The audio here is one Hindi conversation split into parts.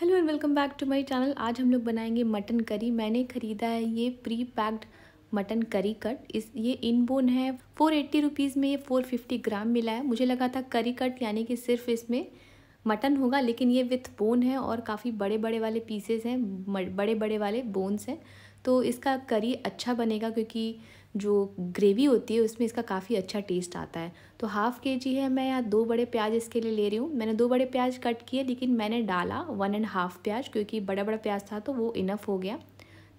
hello and welcome back to my channel आज हम लोग बनाएंगे मटन करी मैंने ख़रीदा है ये pre packed mutton curry cut इस ये इन बोन है फ़ोर एट्टी रुपीज़ में ये फ़ोर फिफ्टी ग्राम मिला है मुझे लगा था करी कट यानी कि सिर्फ इसमें मटन होगा लेकिन ये विथ बोन है और काफ़ी बड़े बड़े वाले पीसेस हैं बड़े बड़े वाले बोन्स हैं तो इसका करी अच्छा बनेगा क्योंकि जो ग्रेवी होती है उसमें इसका काफ़ी अच्छा टेस्ट आता है तो हाफ़ के जी है मैं यहाँ दो बड़े प्याज इसके लिए ले रही हूँ मैंने दो बड़े प्याज कट किए लेकिन मैंने डाला वन एंड हाफ़ प्याज क्योंकि बड़ा बड़ा प्याज था तो वो इनफ हो गया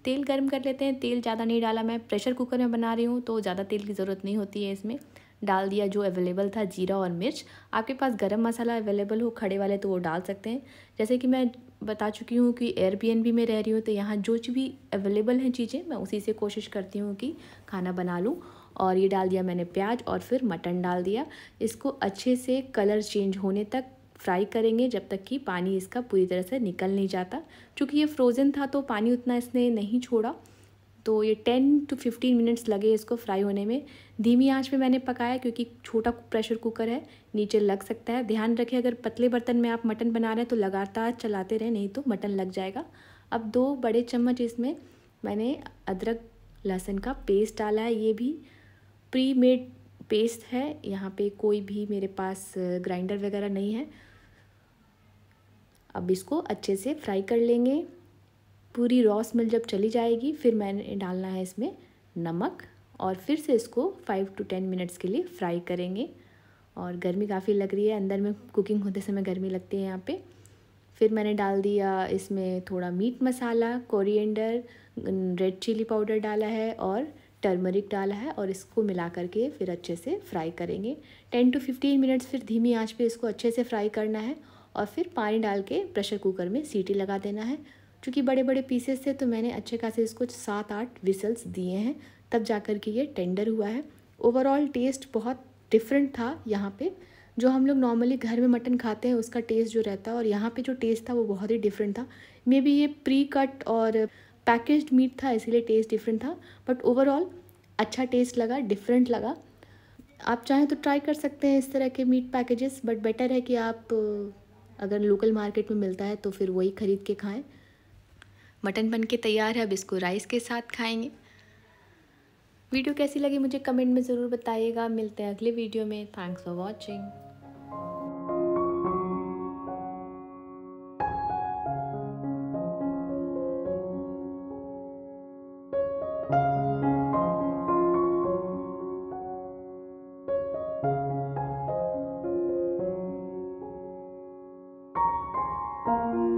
तेल गर्म कर लेते हैं तेल ज़्यादा नहीं डाला मैं प्रेशर कुकर में बना रही हूँ तो ज़्यादा तेल की ज़रूरत नहीं होती है इसमें डाल दिया जो अवेलेबल था जीरा और मिर्च आपके पास गरम मसाला अवेलेबल हो खड़े वाले तो वो डाल सकते हैं जैसे कि मैं बता चुकी हूँ कि एयरबीएनबी में रह रही हूँ तो यहाँ जो भी अवेलेबल हैं चीज़ें मैं उसी से कोशिश करती हूँ कि खाना बना लूँ और ये डाल दिया मैंने प्याज और फिर मटन डाल दिया इसको अच्छे से कलर चेंज होने तक फ्राई करेंगे जब तक कि पानी इसका पूरी तरह से निकल नहीं जाता क्योंकि ये फ्रोज़न था तो पानी उतना इसने नहीं छोड़ा तो ये टेन टू फिफ्टीन मिनट्स लगे इसको फ्राई होने में धीमी आंच में मैंने पकाया क्योंकि छोटा प्रेशर कुकर है नीचे लग सकता है ध्यान रखें अगर पतले बर्तन में आप मटन बना रहे हैं तो लगातार चलाते रहें नहीं तो मटन लग जाएगा अब दो बड़े चम्मच इसमें मैंने अदरक लहसुन का पेस्ट डाला है ये भी प्री मेड पेस्ट है यहाँ पे कोई भी मेरे पास ग्राइंडर वगैरह नहीं है अब इसको अच्छे से फ्राई कर लेंगे पूरी रॉस मिल जब चली जाएगी फिर मैंने डालना है इसमें नमक और फिर से इसको फाइव टू टेन मिनट्स के लिए फ्राई करेंगे और गर्मी काफ़ी लग रही है अंदर में कुकिंग होते समय गर्मी लगती है यहाँ पे फिर मैंने डाल दिया इसमें थोड़ा meat masala coriander red chilli powder डाला है और टर्मरिक डाला है और इसको मिला करके फिर अच्छे से फ्राई करेंगे टेन टू फिफ्टीन मिनट्स फिर धीमी आँच पर इसको अच्छे से फ्राई करना है और फिर पानी डाल के प्रेशर कुकर में सीटी लगा देना है चूँकि बड़े बड़े पीसेस थे तो मैंने अच्छे खासे इसको सात आठ विसल्स दिए हैं तब जा कर के ये टेंडर हुआ है ओवरऑल टेस्ट बहुत डिफरेंट था यहाँ पे जो हम लोग नॉर्मली घर में मटन खाते हैं उसका टेस्ट जो रहता है और यहाँ पे जो टेस्ट था वो बहुत ही डिफरेंट था मे बी ये प्री कट और पैकेज मीट था इसीलिए टेस्ट डिफरेंट था बट ओवरऑल अच्छा टेस्ट लगा डिफरेंट लगा आप चाहें तो ट्राई कर सकते हैं इस तरह के मीट पैकेजेस बट बेटर है कि आप अगर लोकल मार्केट में मिलता है तो फिर वही ख़रीद के खाएँ मटन बन के तैयार है अब इसको राइस के साथ खाएंगे वीडियो कैसी लगी मुझे कमेंट में ज़रूर बताइएगा मिलते हैं अगले वीडियो में thanks for watching thank you